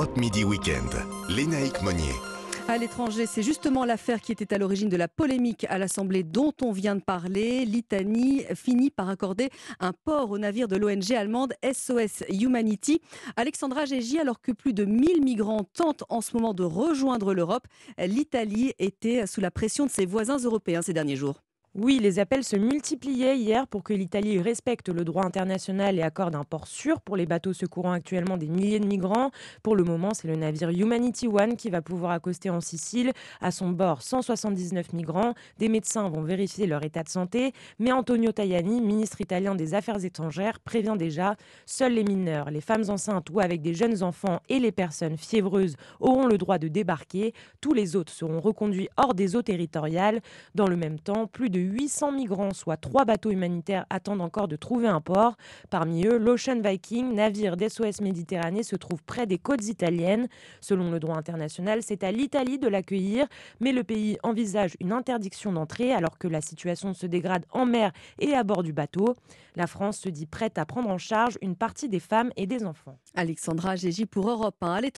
Europe Midi Weekend, Lénaïque Monnier. À l'étranger, c'est justement l'affaire qui était à l'origine de la polémique à l'Assemblée dont on vient de parler. L'Italie finit par accorder un port au navire de l'ONG allemande SOS Humanity. Alexandra Gégi, alors que plus de 1000 migrants tentent en ce moment de rejoindre l'Europe, l'Italie était sous la pression de ses voisins européens ces derniers jours. Oui, les appels se multipliaient hier pour que l'Italie respecte le droit international et accorde un port sûr pour les bateaux secourant actuellement des milliers de migrants. Pour le moment, c'est le navire Humanity One qui va pouvoir accoster en Sicile. À son bord, 179 migrants. Des médecins vont vérifier leur état de santé, mais Antonio Tajani, ministre italien des Affaires étrangères, prévient déjà seuls les mineurs, les femmes enceintes ou avec des jeunes enfants et les personnes fiévreuses auront le droit de débarquer. Tous les autres seront reconduits hors des eaux territoriales. Dans le même temps, plus de 800 migrants, soit trois bateaux humanitaires, attendent encore de trouver un port. Parmi eux, l'Ocean Viking, navire d'SOS Méditerranée, se trouve près des côtes italiennes. Selon le droit international, c'est à l'Italie de l'accueillir, mais le pays envisage une interdiction d'entrée alors que la situation se dégrade en mer et à bord du bateau. La France se dit prête à prendre en charge une partie des femmes et des enfants. Alexandra pour Europe 1.